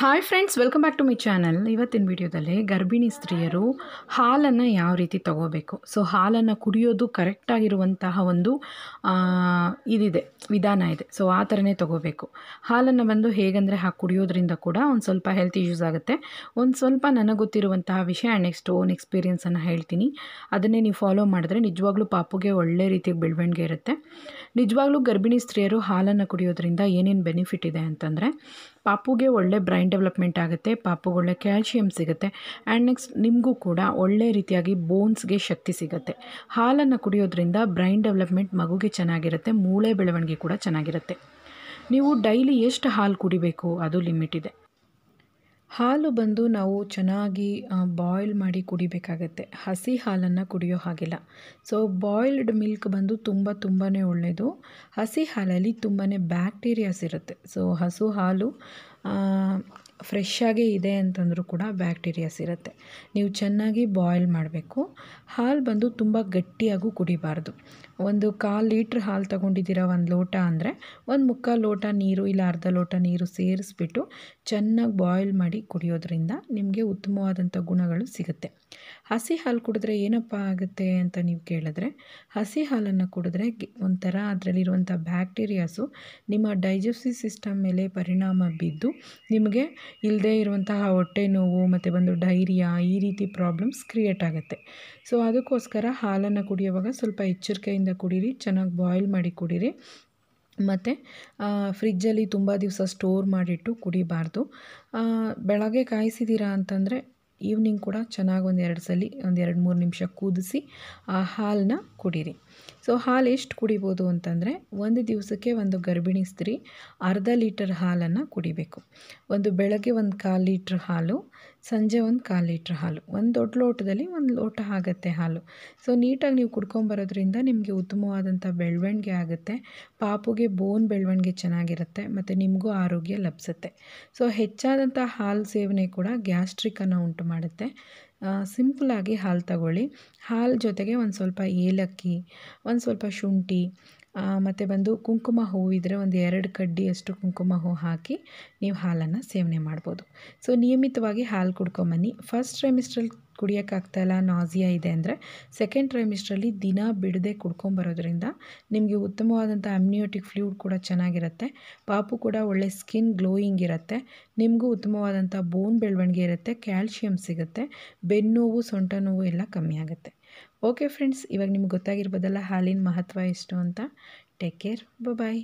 hi friends welcome back to my channel ಇವತ್ತಿನ ವಿಡಿಯೋದಲ್ಲಿ ಗರ್ಭಿಣಿ ಸ್ತ್ರೀಯರು ಹಾಲನ್ನು ಯಾವ ರೀತಿ ತಗೋಬೇಕು ಸೊ ಹಾಲನ್ನು ಕುಡಿಯೋದು ಕರೆಕ್ಟಾಗಿರುವಂತಹ ಒಂದು ಇದಿದೆ ವಿಧಾನ ಇದೆ ಸೊ ಆ ಥರನೇ ತಗೋಬೇಕು ಹಾಲನ್ನು ಬಂದು ಹೇಗೆಂದರೆ ಹಾ ಕುಡಿಯೋದ್ರಿಂದ ಕೂಡ ಒಂದು ಸ್ವಲ್ಪ ಹೆಲ್ತ್ ಇಶ್ಯೂಸ್ ಆಗುತ್ತೆ ಒಂದು ಸ್ವಲ್ಪ ನನಗೆ ಗೊತ್ತಿರುವಂತಹ ವಿಷಯ ನೆಕ್ಸ್ಟ್ ಓನ್ ಎಕ್ಸ್ಪೀರಿಯನ್ಸನ್ನು ಹೇಳ್ತೀನಿ ಅದನ್ನೇ ನೀವು ಫಾಲೋ ಮಾಡಿದ್ರೆ ನಿಜವಾಗ್ಲೂ ಪಾಪುಗೆ ಒಳ್ಳೆ ರೀತಿ ಬೆಳವಣಿಗೆ ಇರುತ್ತೆ ನಿಜವಾಗ್ಲೂ ಗರ್ಭಿಣಿ ಸ್ತ್ರೀಯರು ಹಾಲನ್ನು ಕುಡಿಯೋದ್ರಿಂದ ಏನೇನು ಬೆನಿಫಿಟ್ ಇದೆ ಅಂತಂದರೆ ಪಾಪುಗೆ ಒಳ್ಳೆ ಬ್ರೈನ್ ಡೆವಲಪ್ಮೆಂಟ್ ಆಗುತ್ತೆ ಪಾಪುಗಳ ಕ್ಯಾಲ್ಶಿಯಂ ಸಿಗುತ್ತೆ ಆ್ಯಂಡ್ ನೆಕ್ಸ್ಟ್ ನಿಮಗೂ ಕೂಡ ಒಳ್ಳೆ ರೀತಿಯಾಗಿ ಬೋನ್ಸ್ಗೆ ಶಕ್ತಿ ಸಿಗುತ್ತೆ ಹಾಲನ್ನು ಕುಡಿಯೋದ್ರಿಂದ ಬ್ರೈನ್ ಡೆವಲಪ್ಮೆಂಟ್ ಮಗುಗೆ ಚೆನ್ನಾಗಿರುತ್ತೆ ಮೂಳೆ ಬೆಳವಣಿಗೆ ಕೂಡ ಚೆನ್ನಾಗಿರುತ್ತೆ ನೀವು ಡೈಲಿ ಎಷ್ಟು ಹಾಲು ಕುಡಿಬೇಕು ಅದು ಲಿಮಿಟ್ ಇದೆ ಹಾಲು ಬಂದು ನಾವು ಚೆನ್ನಾಗಿ ಬಾಯ್ಲ್ ಮಾಡಿ ಕುಡಿಬೇಕಾಗತ್ತೆ ಹಸಿ ಹಾಲನ್ನು ಕುಡಿಯೋ ಹಾಗಿಲ್ಲ ಸೊ ಬಾಯ್ಲ್ಡ್ ಮಿಲ್ಕ್ ಬಂದು ತುಂಬ ತುಂಬಾ ಒಳ್ಳೆಯದು ಹಸಿ ಹಾಲಲ್ಲಿ ತುಂಬಾ ಬ್ಯಾಕ್ಟೀರಿಯಾಸ್ ಇರುತ್ತೆ ಸೊ ಹಸು ಹಾಲು ಫ್ರೆಶ್ ಇದೆ ಅಂತಂದರೂ ಕೂಡ ಬ್ಯಾಕ್ಟೀರಿಯಾಸ್ ಇರುತ್ತೆ ನೀವು ಚೆನ್ನಾಗಿ ಬಾಯ್ಲ್ ಮಾಡಬೇಕು ಹಾಲು ಬಂದು ತುಂಬ ಗಟ್ಟಿಯಾಗೂ ಕುಡಿಬಾರ್ದು ಒಂದು ಕಾಲು ಲೀಟ್ರ್ ಹಾಲು ತೊಗೊಂಡಿದ್ದೀರ ಒಂದು ಲೋಟ ಅಂದರೆ ಒಂದು ಮುಕ್ಕಾಲು ಲೋಟ ನೀರು ಇಲ್ಲ ಅರ್ಧ ಲೋಟ ನೀರು ಸೇರಿಸ್ಬಿಟ್ಟು ಚೆನ್ನಾಗಿ ಬಾಯ್ಲ್ ಮಾಡಿ ಕುಡಿಯೋದ್ರಿಂದ ನಿಮಗೆ ಉತ್ತಮವಾದಂಥ ಗುಣಗಳು ಸಿಗುತ್ತೆ ಹಸಿ ಹಾಲು ಕುಡಿದ್ರೆ ಏನಪ್ಪ ಆಗುತ್ತೆ ಅಂತ ನೀವು ಕೇಳಿದ್ರೆ ಹಸಿ ಹಾಲನ್ನು ಕುಡಿದ್ರೆ ಒಂಥರ ಅದರಲ್ಲಿರುವಂಥ ಬ್ಯಾಕ್ಟೀರಿಯಾಸು ನಿಮ್ಮ ಡೈಜೆಸ್ಟಿವ್ ಸಿಸ್ಟಮ್ ಮೇಲೆ ಪರಿಣಾಮ ಬಿದ್ದು ನಿಮಗೆ ಇಲ್ಲದೇ ಇರುವಂತಹ ಹೊಟ್ಟೆ ನೋವು ಮತ್ತು ಬಂದು ಡೈರಿಯಾ ಈ ರೀತಿ ಪ್ರಾಬ್ಲಮ್ಸ್ ಕ್ರಿಯೇಟ್ ಆಗುತ್ತೆ ಸೊ ಅದಕ್ಕೋಸ್ಕರ ಹಾಲನ್ನು ಕುಡಿಯುವಾಗ ಸ್ವಲ್ಪ ಎಚ್ಚರಿಕೆಯಿಂದ ಕುಡೀರಿ ಚೆನ್ನಾಗಿ ಬಾಯ್ಲ್ ಮಾಡಿ ಕುಡೀರಿ ಮತ್ತು ಫ್ರಿಜ್ಜಲ್ಲಿ ತುಂಬ ದಿವಸ ಸ್ಟೋರ್ ಮಾಡಿಟ್ಟು ಕುಡಿಬಾರ್ದು ಬೆಳಗ್ಗೆ ಕಾಯಿಸಿದ್ದೀರಾ ಅಂತಂದರೆ ಈವ್ನಿಂಗ್ ಕೂಡ ಚೆನ್ನಾಗಿ ಒಂದು ಎರಡು ಸಲ ಒಂದು ಎರಡು ಮೂರು ನಿಮಿಷ ಕುದಿಸಿ ಆ ಹಾಲನ್ನ ಕುಡೀರಿ ಸೊ ಹಾಲು ಎಷ್ಟು ಕುಡಿಬೋದು ಅಂತಂದರೆ ಒಂದು ದಿವಸಕ್ಕೆ ಒಂದು ಗರ್ಭಿಣಿ ಸ್ತ್ರೀ ಅರ್ಧ ಲೀಟರ್ ಹಾಲನ್ನು ಕುಡಿಬೇಕು ಒಂದು ಬೆಳಗ್ಗೆ ಒಂದು ಕಾಲು ಲೀಟ್ರ್ ಹಾಲು ಸಂಜೆ ಒಂದು ಕಾಲು ಲೀಟ್ರ್ ಹಾಲು ಒಂದು ದೊಡ್ಡ ಲೋಟದಲ್ಲಿ ಒಂದು ಲೋಟ ಆಗುತ್ತೆ ಹಾಲು ಸೊ ನೀಟಾಗಿ ನೀವು ಕುಡ್ಕೊಂಬರೋದ್ರಿಂದ ನಿಮಗೆ ಉತ್ತಮವಾದಂಥ ಬೆಳವಣಿಗೆ ಆಗುತ್ತೆ ಪಾಪುಗೆ ಬೋನ್ ಬೆಳವಣಿಗೆ ಚೆನ್ನಾಗಿರುತ್ತೆ ಮತ್ತು ನಿಮಗೂ ಆರೋಗ್ಯ ಲಭಿಸುತ್ತೆ ಸೊ ಹೆಚ್ಚಾದಂಥ ಹಾಲು ಸೇವನೆ ಕೂಡ ಗ್ಯಾಸ್ಟ್ರಿಕನ್ನು ಉಂಟು ಮಾಡುತ್ತೆ ಸಿಂಪಲಾಗಿ ಹಾಲು ತಗೊಳ್ಳಿ ಹಾಲು ಜೊತೆಗೆ ಒಂದು ಸ್ವಲ್ಪ ಏಲಕ್ಕಿ ಒಂದು ಸ್ವಲ್ಪ ಶುಂಠಿ ಮತ್ತು ಬಂದು ಕುಂಕುಮ ಹೂವು ಇದ್ದರೆ ಒಂದು ಎರಡು ಕಡ್ಡಿಯಷ್ಟು ಕುಂಕುಮ ಹೂವು ಹಾಕಿ ನೀವು ಹಾಲನ್ನು ಸೇವನೆ ಮಾಡ್ಬೋದು ಸೊ ನಿಯಮಿತವಾಗಿ ಹಾಲು ಕುಡ್ಕೊಂಬನ್ನಿ ಫಸ್ಟ್ ಟ್ರೈಮಿಸ್ಟ್ರಲ್ಲಿ ಕುಡಿಯೋಕ್ಕಾಗ್ತಾಯಿಲ್ಲ ನಾಸಿಯಾ ಇದೆ ಅಂದರೆ ಸೆಕೆಂಡ್ ಟ್ರೈಮಿಸ್ಟ್ರಲ್ಲಿ ದಿನ ಬಿಡದೆ ಕುಡ್ಕೊಂಬರೋದ್ರಿಂದ ನಿಮಗೆ ಉತ್ತಮವಾದಂಥ ಅಮ್ನಿಯೋಟಿಕ್ ಫ್ಲೂಡ್ ಕೂಡ ಚೆನ್ನಾಗಿರುತ್ತೆ ಪಾಪು ಕೂಡ ಒಳ್ಳೆ ಸ್ಕಿನ್ ಗ್ಲೋಯಿಂಗ್ ಇರುತ್ತೆ ನಿಮಗೂ ಉತ್ತಮವಾದಂಥ ಬೋನ್ ಬೆಳವಣಿಗೆ ಇರುತ್ತೆ ಕ್ಯಾಲ್ಶಿಯಮ್ ಸಿಗುತ್ತೆ ಬೆನ್ನೋವು ಸೊಂಟ ನೋವು ಎಲ್ಲ ಕಮ್ಮಿ ಆಗುತ್ತೆ ಓಕೆ ಫ್ರೆಂಡ್ಸ್ ಇವಾಗ ನಿಮ್ಗೆ ಗೊತ್ತಾಗಿರ್ಬೋದಲ್ಲ ಹಾಲಿನ ಮಹತ್ವ ಎಷ್ಟು ಅಂತ ಟೇಕ್ ಕೇರ್ ಬಾಯ್